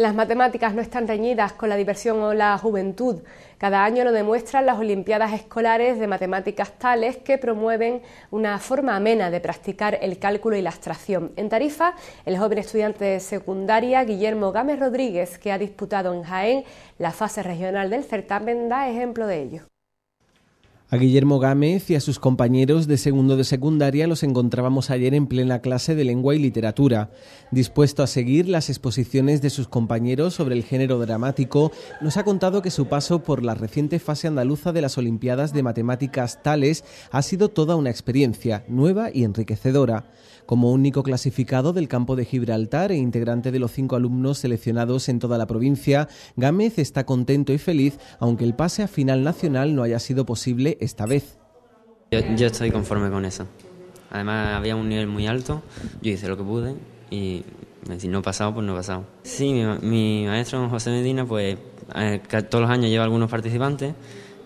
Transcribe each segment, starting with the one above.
Las matemáticas no están reñidas con la diversión o la juventud. Cada año lo demuestran las Olimpiadas Escolares de Matemáticas tales que promueven una forma amena de practicar el cálculo y la abstracción. En Tarifa, el joven estudiante de secundaria Guillermo Gámez Rodríguez, que ha disputado en Jaén la fase regional del certamen, da ejemplo de ello. A Guillermo Gámez y a sus compañeros de segundo de secundaria los encontrábamos ayer en plena clase de lengua y literatura. Dispuesto a seguir las exposiciones de sus compañeros sobre el género dramático, nos ha contado que su paso por la reciente fase andaluza de las Olimpiadas de Matemáticas Tales ha sido toda una experiencia nueva y enriquecedora. Como único clasificado del campo de Gibraltar e integrante de los cinco alumnos seleccionados en toda la provincia, Gámez está contento y feliz, aunque el pase a final nacional no haya sido posible esta vez. Yo, estoy conforme con eso. Además había un nivel muy alto, yo hice lo que pude y si no he pasado, pues no he pasado. Sí, mi, maestro José Medina, pues eh, todos los años lleva algunos participantes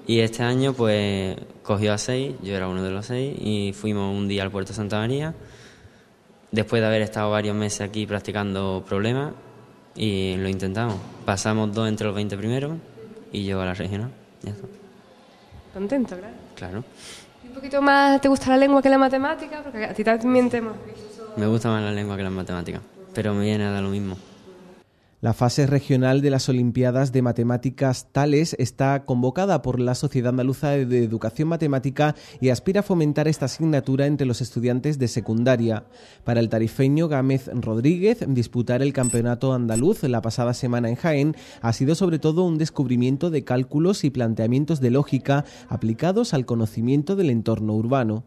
y este año pues cogió a seis, yo era uno de los seis y fuimos un día al puerto Santa María, después de haber estado varios meses aquí practicando problemas y lo intentamos. Pasamos dos entre los 20 primeros y yo a la regional. Ya contento, claro. Claro. un poquito más te gusta la lengua que la matemática? Porque a ti también te Me gusta más la lengua que la matemática, pero me viene a dar lo mismo. La fase regional de las Olimpiadas de Matemáticas Tales está convocada por la Sociedad Andaluza de Educación Matemática y aspira a fomentar esta asignatura entre los estudiantes de secundaria. Para el tarifeño Gámez Rodríguez, disputar el Campeonato Andaluz la pasada semana en Jaén ha sido sobre todo un descubrimiento de cálculos y planteamientos de lógica aplicados al conocimiento del entorno urbano.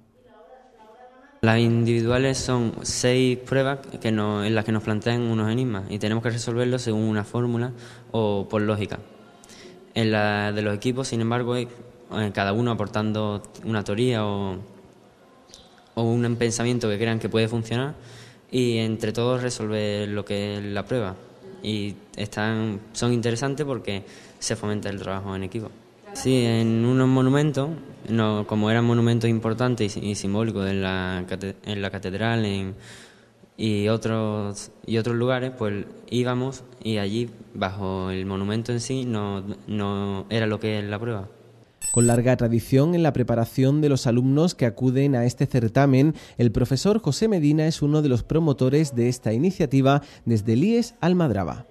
Las individuales son seis pruebas que en las que nos plantean unos enigmas y tenemos que resolverlos según una fórmula o por lógica. En la de los equipos, sin embargo, hay, eh, cada uno aportando una teoría o, o un pensamiento que crean que puede funcionar y entre todos resolver lo que es la prueba. Y están, son interesantes porque se fomenta el trabajo en equipo. Sí, en unos monumentos, no, como eran monumentos importantes y, simbólicos en la, en la catedral y, otros, y otros lugares, pues íbamos y allí, bajo el monumento en sí, no, era lo que es la prueba. Con larga tradición en la preparación de los alumnos que acuden a este certamen, el profesor José Medina es uno de los promotores de esta iniciativa desde el IES Almadraba.